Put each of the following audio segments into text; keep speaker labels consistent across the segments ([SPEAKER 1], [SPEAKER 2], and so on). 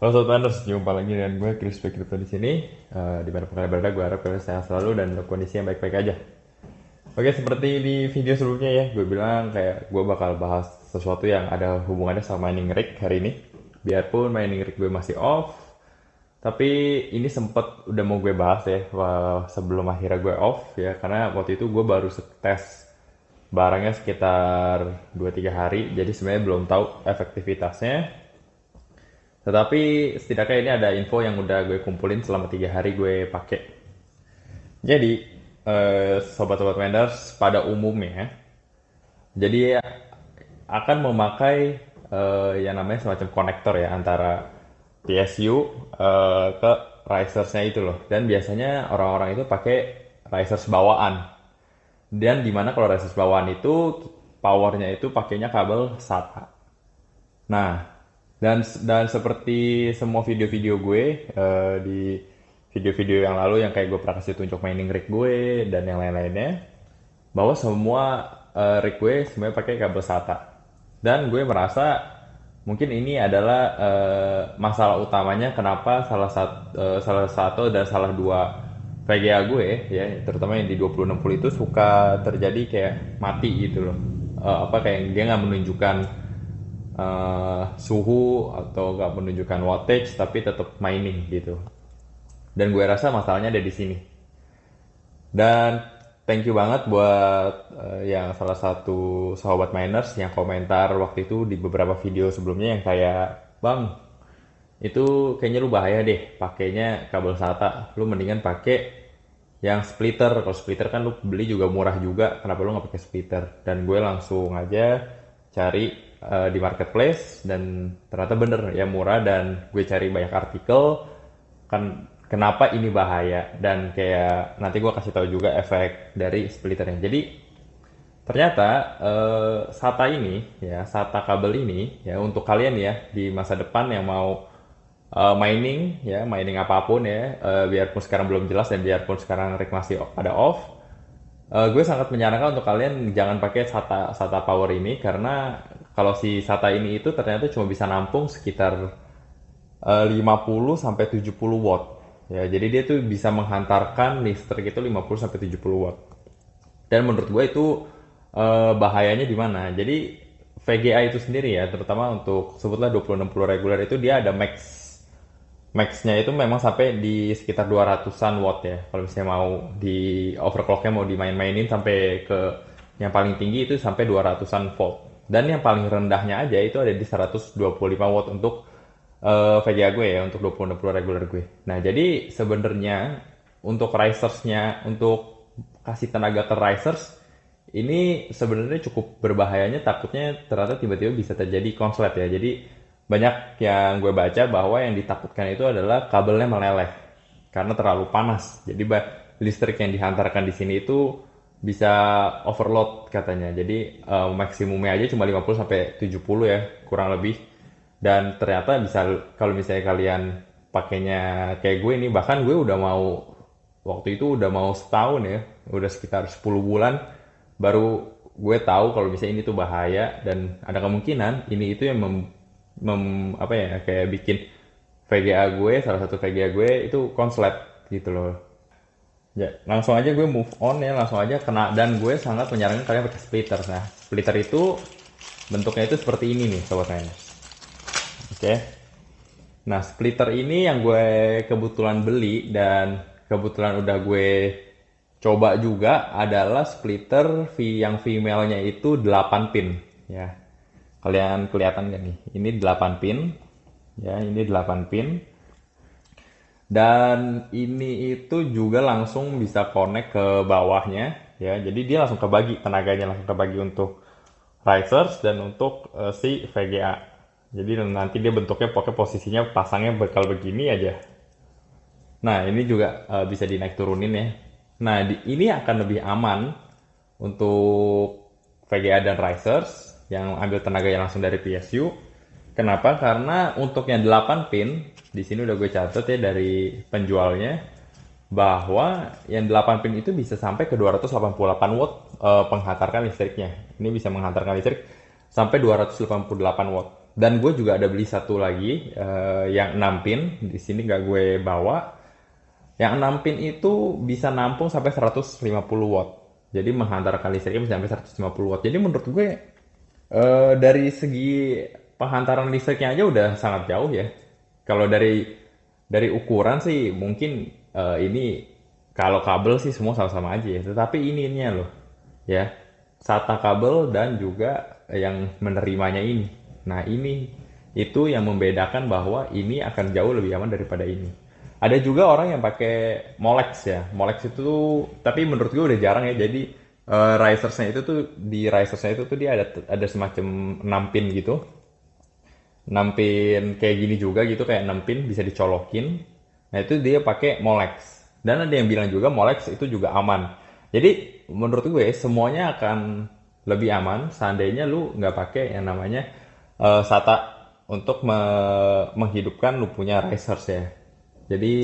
[SPEAKER 1] Halo sobat teman jumpa lagi dengan gue Chris Crypto di sini. Uh, di mana pun kalian berada, gue harap kalian sehat selalu dan dalam kondisi yang baik-baik aja. Oke, seperti di video sebelumnya ya, gue bilang kayak gue bakal bahas sesuatu yang ada hubungannya sama mining rig hari ini. Biarpun mining rig gue masih off, tapi ini sempet udah mau gue bahas ya sebelum akhirnya gue off ya, karena waktu itu gue baru tes barangnya sekitar 2-3 hari, jadi sebenarnya belum tahu efektivitasnya tetapi setidaknya ini ada info yang udah gue kumpulin selama tiga hari gue pakai. Jadi eh, sobat-sobat vendors pada umumnya, jadi akan memakai eh, yang namanya semacam konektor ya antara PSU eh, ke risersnya itu loh. Dan biasanya orang-orang itu pakai risers bawaan. Dan dimana kalau risers bawaan itu powernya itu pakainya kabel SATA. Nah, dan dan seperti semua video-video gue uh, di video-video yang lalu yang kayak gue pernah kasih tunjuk mining rig gue dan yang lain-lainnya bahwa semua uh, rig gue sebenarnya pakai kabel SATA dan gue merasa mungkin ini adalah uh, masalah utamanya kenapa salah satu uh, salah satu dan salah dua VGA gue ya terutama yang di 2060 itu suka terjadi kayak mati gitu loh uh, apa kayak dia nggak menunjukkan uh, suhu atau nggak menunjukkan wattage tapi tetap mining gitu. Dan gue rasa masalahnya ada di sini. Dan thank you banget buat uh, eh, yang salah satu sahabat miners yang komentar waktu itu di beberapa video sebelumnya yang kayak bang itu kayaknya lu bahaya deh pakainya kabel SATA lu mendingan pakai yang splitter kalau splitter kan lu beli juga murah juga kenapa lu nggak pakai splitter dan gue langsung aja cari Eh, di marketplace dan ternyata bener ya murah dan gue cari banyak artikel kan kenapa ini bahaya dan kayak nanti gue kasih tahu juga efek dari splitternya. Jadi ternyata uh, SATA ini ya SATA kabel ini ya untuk kalian ya di masa depan yang mau uh, mining ya mining apapun ya uh, biarpun sekarang belum jelas dan biarpun sekarang rig masih ada off uh, gue sangat menyarankan untuk kalian jangan pakai SATA SATA power ini karena kalau si SATA ini itu ternyata cuma bisa nampung sekitar uh, 50 70 watt. Ya, jadi dia tuh bisa menghantarkan listrik itu 50 70 watt. Dan menurut gue itu uh, bahayanya di mana? Jadi VGA itu sendiri ya, terutama untuk sebutlah 20-60 reguler itu dia ada max Max-nya itu memang sampai di sekitar 200-an watt ya. Kalau misalnya mau di overclock-nya mau dimain-mainin sampai ke yang paling tinggi itu sampai 200-an volt dan yang paling rendahnya aja itu ada di 125 watt untuk uh, VGA gue ya untuk 2060 regular gue nah jadi sebenarnya untuk risersnya untuk kasih tenaga ke risers ini sebenarnya cukup berbahayanya takutnya ternyata tiba-tiba bisa terjadi konslet ya jadi banyak yang gue baca bahwa yang ditakutkan itu adalah kabelnya meleleh karena terlalu panas jadi listrik yang dihantarkan di sini itu bisa overload katanya. Jadi uh, maksimumnya aja cuma 50 sampai 70 ya, kurang lebih. Dan ternyata bisa kalau misalnya kalian pakainya kayak gue ini bahkan gue udah mau waktu itu udah mau setahun ya, udah sekitar 10 bulan baru gue tahu kalau misalnya ini tuh bahaya dan ada kemungkinan ini itu yang mem, mem apa ya kayak bikin VGA gue salah satu VGA gue itu konslet gitu loh Ya, langsung aja gue move on ya, langsung aja kena dan gue sangat menyarankan kalian pakai splitter. Nah, splitter itu bentuknya itu seperti ini nih, sobat Nine. Oke. Nah, splitter ini yang gue kebetulan beli dan kebetulan udah gue coba juga adalah splitter yang female-nya itu 8 pin ya. Kalian kelihatan gak nih? Ini 8 pin. Ya, ini 8 pin dan ini itu juga langsung bisa connect ke bawahnya ya jadi dia langsung kebagi tenaganya langsung kebagi untuk risers dan untuk uh, si VGA jadi nanti dia bentuknya pakai posisinya pasangnya bakal begini aja nah ini juga uh, bisa dinaik turunin ya nah di, ini akan lebih aman untuk VGA dan risers yang ambil tenaga yang langsung dari PSU Kenapa? Karena untuk yang 8 pin, di sini udah gue catat ya dari penjualnya bahwa yang 8 pin itu bisa sampai ke 288 watt e, penghantarkan listriknya. Ini bisa menghantarkan listrik sampai 288 watt. Dan gue juga ada beli satu lagi e, yang 6 pin, di sini nggak gue bawa. Yang 6 pin itu bisa nampung sampai 150 watt. Jadi menghantarkan listriknya bisa sampai 150 watt. Jadi menurut gue e, dari segi Penghantaran listriknya aja udah sangat jauh ya. Kalau dari dari ukuran sih mungkin uh, ini kalau kabel sih semua sama-sama aja ya. Tetapi ininya loh ya SATA kabel dan juga yang menerimanya ini. Nah ini itu yang membedakan bahwa ini akan jauh lebih aman daripada ini. Ada juga orang yang pakai Molex ya. Molex itu tapi menurut gue udah jarang ya. Jadi uh, risersnya itu tuh di risersnya itu tuh dia ada ada semacam 6 pin gitu nempin kayak gini juga gitu kayak nempin bisa dicolokin nah itu dia pakai molex dan ada yang bilang juga molex itu juga aman jadi menurut gue semuanya akan lebih aman seandainya lu nggak pakai yang namanya uh, SATA untuk me menghidupkan lu punya risers ya jadi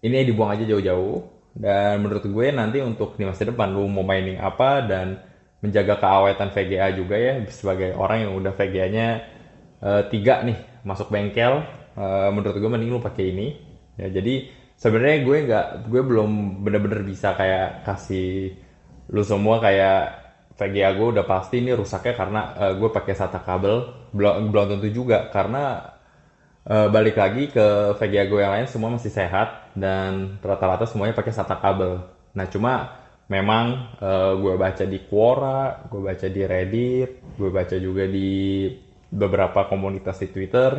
[SPEAKER 1] ini dibuang aja jauh-jauh dan menurut gue nanti untuk di masa depan lu mau mining apa dan menjaga keawetan VGA juga ya sebagai orang yang udah VGA-nya Eh, tiga nih masuk bengkel uh, menurut gue mending lu pakai ini ya jadi sebenarnya gue nggak gue belum bener-bener bisa kayak kasih lu semua kayak VGA gue udah pasti ini rusaknya karena uh, eh, gue pakai SATA kabel belum belum tentu juga karena uh, balik lagi ke VGA gue yang lain semua masih sehat dan rata-rata semuanya pakai SATA kabel nah cuma memang uh, gue baca di Quora gue baca di Reddit gue baca juga di beberapa komunitas di Twitter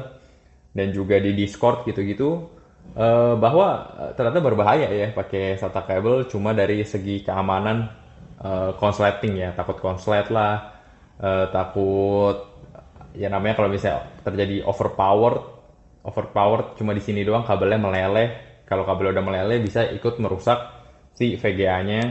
[SPEAKER 1] dan juga di Discord gitu-gitu uh, bahwa eh, ternyata berbahaya ya pakai SATA kabel cuma dari segi keamanan uh, konsleting ya takut konslet lah uh, takut ya namanya kalau misalnya terjadi overpowered overpowered cuma di sini doang kabelnya meleleh kalau kabel udah meleleh bisa ikut merusak si VGA-nya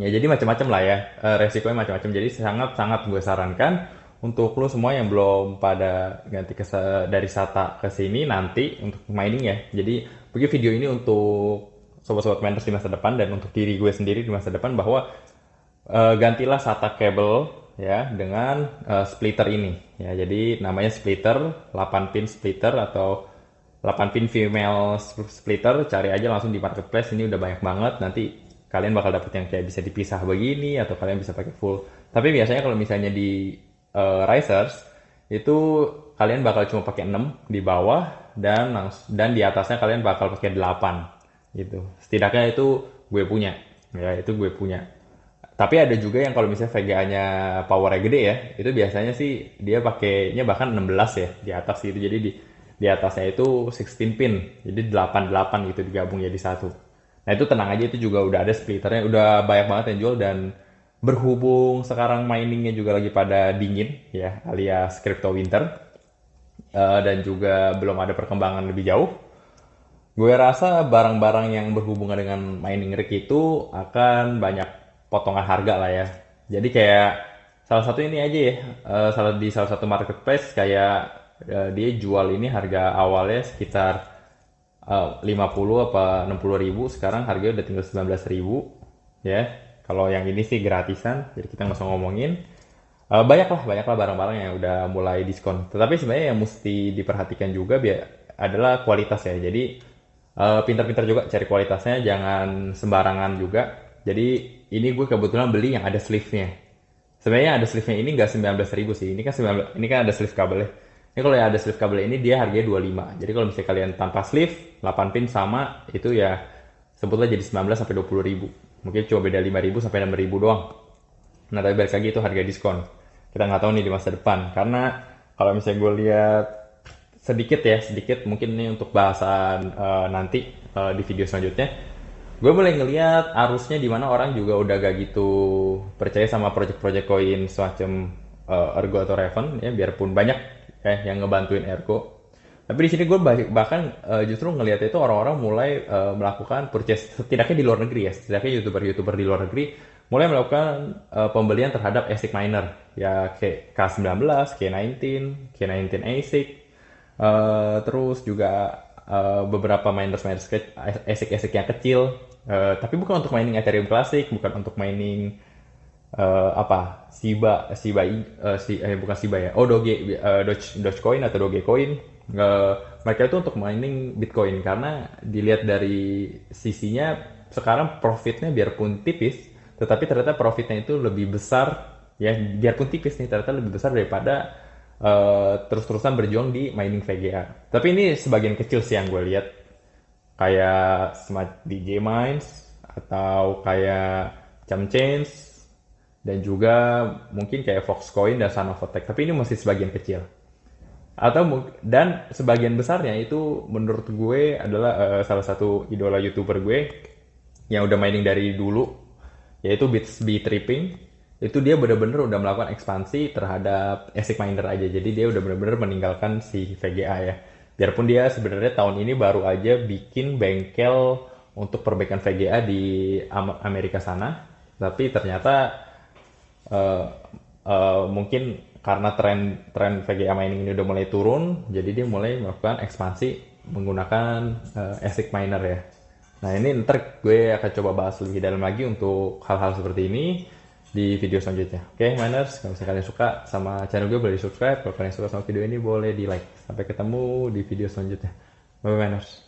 [SPEAKER 1] ya jadi macam-macam lah ya uh, resikonya macam-macam jadi sangat sangat gue sarankan untuk lo semua yang belum pada ganti ke dari SATA ke sini nanti untuk mining ya. Jadi bagi video ini untuk sobat-sobat miners di masa depan dan untuk diri gue sendiri di masa depan bahwa uh, gantilah SATA cable ya dengan uh, splitter ini ya. Jadi namanya splitter 8 pin splitter atau 8 pin female splitter cari aja langsung di marketplace ini udah banyak banget nanti kalian bakal dapet yang kayak bisa dipisah begini atau kalian bisa pakai full tapi biasanya kalau misalnya di uh, risers itu kalian bakal cuma pakai 6 di bawah dan dan di atasnya kalian bakal pakai 8 gitu. Setidaknya itu gue punya. Ya, itu gue punya. Tapi ada juga yang kalau misalnya VGA-nya power gede ya, itu biasanya sih dia pakainya bahkan 16 ya di atas itu Jadi di di atasnya itu 16 pin. Jadi 88 gitu digabung jadi satu. Nah, itu tenang aja itu juga udah ada splitternya, udah banyak banget yang jual dan berhubung sekarang miningnya juga lagi pada dingin ya alias crypto winter uh, dan juga belum ada perkembangan lebih jauh gue rasa barang-barang yang berhubungan dengan mining rig itu akan banyak potongan harga lah ya jadi kayak salah satu ini aja ya uh, salah di salah satu marketplace kayak uh, dia jual ini harga awalnya sekitar uh, 50 apa 60 ribu sekarang harganya udah tinggal 19 ribu ya kalau yang ini sih gratisan, jadi kita nggak usah ngomongin. Uh, banyaklah, banyaklah barang-barang yang udah mulai diskon. Tetapi sebenarnya yang mesti diperhatikan juga biar adalah kualitas ya. Jadi uh, pintar-pintar juga cari kualitasnya, jangan sembarangan juga. Jadi ini gue kebetulan beli yang ada sleeve-nya. Sebenarnya ada sleeve-nya ini nggak 19.000 sih. Ini kan 19, ini kan ada sleeve kabelnya. Ini kalau ya ada sleeve kabel ini dia harganya 25. Jadi kalau misalnya kalian tanpa sleeve, 8 pin sama itu ya sebutlah jadi 19 sampai 20 ribu mungkin cuma beda 5000 sampai 6000 doang nah tapi balik lagi itu harga diskon kita nggak tahu nih di masa depan karena kalau misalnya gue lihat sedikit ya sedikit mungkin ini untuk bahasan uh, nanti uh, di video selanjutnya gue mulai ngelihat arusnya di mana orang juga udah gak gitu percaya sama project-project koin semacam uh, Ergo atau Raven ya biarpun banyak eh yang ngebantuin Ergo tapi di sini gue bahkan uh, justru ngelihat itu orang-orang mulai uh, melakukan purchase, setidaknya di luar negeri ya, setidaknya youtuber-youtuber di luar negeri mulai melakukan uh, pembelian terhadap ASIC miner ya kayak K19, K19, K19 ASIC, uh, terus juga uh, beberapa miner miners ASIC ASIC yang kecil, uh, tapi bukan untuk mining Ethereum klasik bukan untuk mining uh, apa siba siba uh, si, eh, bukan siba ya, oh Doge uh, Doge Dogecoin atau Dogecoin nggak mereka itu untuk mining Bitcoin karena dilihat dari sisinya sekarang profitnya biarpun tipis tetapi ternyata profitnya itu lebih besar ya biarpun tipis nih ternyata lebih besar daripada uh, terus-terusan berjuang di mining VGA tapi ini sebagian kecil sih yang gue lihat kayak smart DJ mines atau kayak jam chains dan juga mungkin kayak Foxcoin dan Sanovotech tapi ini masih sebagian kecil atau dan sebagian besarnya itu menurut gue adalah uh, salah satu idola youtuber gue yang udah mining dari dulu yaitu Beats b Tripping itu dia bener-bener udah melakukan ekspansi terhadap ASIC miner aja jadi dia udah bener-bener meninggalkan si VGA ya biarpun dia sebenarnya tahun ini baru aja bikin bengkel untuk perbaikan VGA di Amerika sana tapi ternyata uh, uh, mungkin karena tren tren VGA mining ini udah mulai turun, jadi dia mulai melakukan ekspansi menggunakan uh, ASIC miner ya. Nah ini ntar gue akan coba bahas lebih dalam lagi untuk hal-hal seperti ini di video selanjutnya. Oke okay, miners, kalau misalnya kalian suka sama channel gue boleh di subscribe, kalau kalian suka sama video ini boleh di like. Sampai ketemu di video selanjutnya. Bye -bye miners.